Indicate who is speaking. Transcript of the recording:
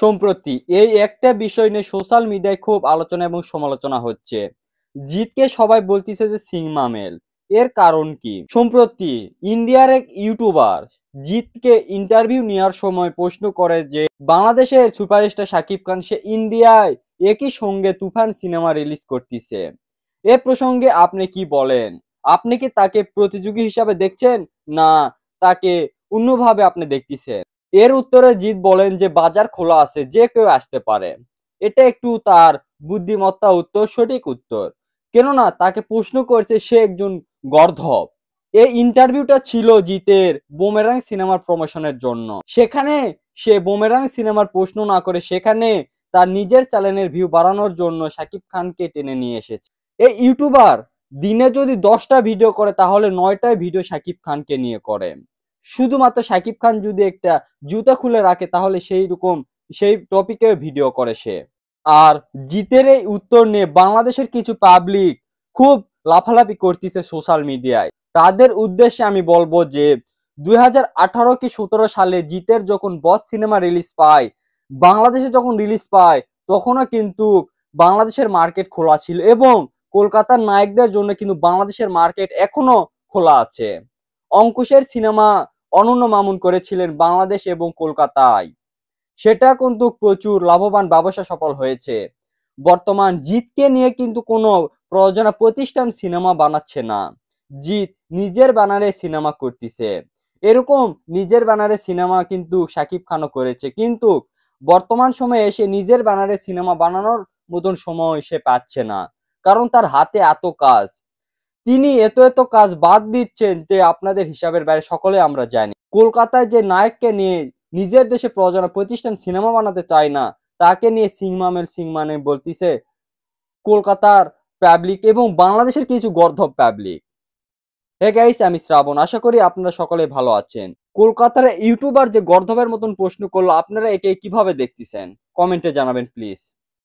Speaker 1: সম্প্রতি এই একটা বিষয় নিয়ে সোশ্যাল মিডিয়ায় খুব আলোচনা এবং সমালোচনা হচ্ছে জিতকে সবাই বলতেছে যে সিংমামেল এর কারণ কি সম্প্রতি ইন্ডিয়ার এক ইউটিউবার জিতকে ইন্টারভিউ নেওয়ার সময় প্রশ্ন করে যে বাংলাদেশের সুপারস্টার সাকিব খান সে ইন্ডিয়ায় একই সঙ্গে তুফান সিনেমা রিলিজ করতেছে এ প্রসঙ্গে আপনি কি বলেন আপনি কি তাকে প্রতিযোগী হিসাবে দেখছেন না তাকে অন্যভাবে আপনি দেখতেছেন এর উত্তরে জিত বলেন যে বাজার খোলা আছে যে কেউ আসতে পারে এটা একটু তার বুদ্ধিমত্তা উত্তর সঠিক উত্তর কেননা তাকে প্রশ্ন করছে সে একজন গর্ধব এই ইন্টারভিউটা ছিল জিতের বোমেরাং সিনেমার প্রমোশনের জন্য সেখানে সে বোমেরাং সিনেমার প্রশ্ন না করে সেখানে তার নিজের চ্যানেলের ভিউ বাড়ানোর জন্য সাকিব খানকে টেনে নিয়ে এসেছে এই ইউটিউবার দিনে যদি দশটা ভিডিও করে তাহলে নয়টায় ভিডিও সাকিব খানকে নিয়ে করে শুধুমাত্র সাকিব খান যদি একটা জুতা খুলে রাখে তাহলে সেই রকম সেই টপিকে ভিডিও করে সে আর জিতের এই উত্তর নিয়ে বাংলাদেশের কিছু পাবলিক খুব লাফালাফি করতেছে সোশ্যাল মিডিয়ায় তাদের উদ্দেশ্যে আমি বলবো যে দুই হাজার কি সতেরো সালে জিতের যখন বস সিনেমা রিলিজ পায় বাংলাদেশে যখন রিলিজ পায় তখনও কিন্তু বাংলাদেশের মার্কেট খোলা ছিল এবং কলকাতার নায়কদের জন্য কিন্তু বাংলাদেশের মার্কেট এখনো খোলা আছে অঙ্কুশের সিনেমা অনন্য মামুন করেছিলেন বাংলাদেশ এবং কলকাতায় সেটা কিন্তু প্রচুর লাভবান ব্যবসা সফল হয়েছে বর্তমান জিতকে নিয়ে কিন্তু কোনো প্রযোজনা প্রতিষ্ঠান সিনেমা বানাচ্ছে না জিৎ নিজের ব্যানারে সিনেমা করতেছে এরকম নিজের ব্যানারে সিনেমা কিন্তু সাকিব খানও করেছে কিন্তু বর্তমান সময়ে এসে নিজের ব্যানারে সিনেমা বানানোর মতন সময় সে পাচ্ছে না কারণ তার হাতে এত কাজ তিনি এত এত কাজ বাদ দিচ্ছেন যে আপনাদের হিসাবের বাইরে সকলে আমরা জানি কলকাতায় যে নায়ককে নিয়ে নিজের দেশে প্রযোজনা প্রতিষ্ঠান সিনেমা বানাতে চায় না তাকে নিয়ে সিংমামেল সিংমানে বলতিছে কলকাতার পাবলিক এবং বাংলাদেশের কিছু গর্ধব পাবলিক হে গাইস আমি শ্রাবণ আশা করি আপনারা সকলে ভালো আছেন কলকাতার ইউটিউবার যে গর্ধবের মতন প্রশ্ন করলো আপনারা একে কিভাবে দেখতেছেন কমেন্টে জানাবেন প্লিজ